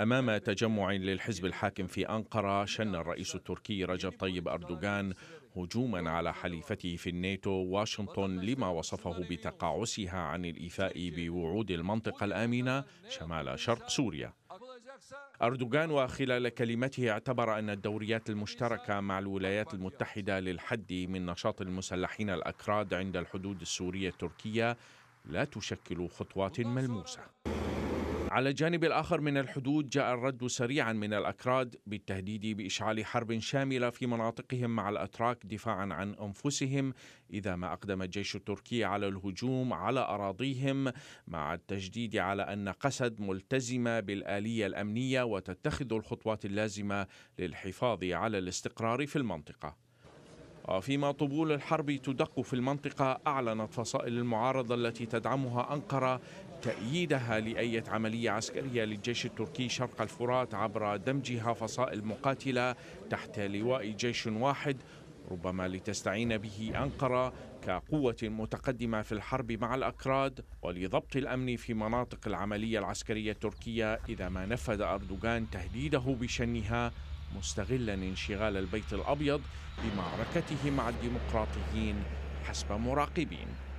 أمام تجمع للحزب الحاكم في أنقرة شن الرئيس التركي رجب طيب أردوغان هجوما على حليفته في الناتو واشنطن لما وصفه بتقاعسها عن الإيفاء بوعود المنطقة الآمنة شمال شرق سوريا أردوغان وخلال كلمته اعتبر أن الدوريات المشتركة مع الولايات المتحدة للحد من نشاط المسلحين الأكراد عند الحدود السورية التركية لا تشكل خطوات ملموسه على الجانب الآخر من الحدود جاء الرد سريعا من الأكراد بالتهديد بإشعال حرب شاملة في مناطقهم مع الأتراك دفاعا عن أنفسهم إذا ما أقدم الجيش التركي على الهجوم على أراضيهم مع التجديد على أن قسد ملتزمة بالآلية الأمنية وتتخذ الخطوات اللازمة للحفاظ على الاستقرار في المنطقة وفيما آه، طبول الحرب تدق في المنطقة أعلنت فصائل المعارضة التي تدعمها أنقرة تأييدها لأية عملية عسكرية للجيش التركي شرق الفرات عبر دمجها فصائل مقاتلة تحت لواء جيش واحد ربما لتستعين به أنقرة كقوة متقدمة في الحرب مع الأكراد ولضبط الأمن في مناطق العملية العسكرية التركية إذا ما نفذ أردوغان تهديده بشنها مستغلا انشغال البيت الابيض بمعركته مع الديمقراطيين حسب مراقبين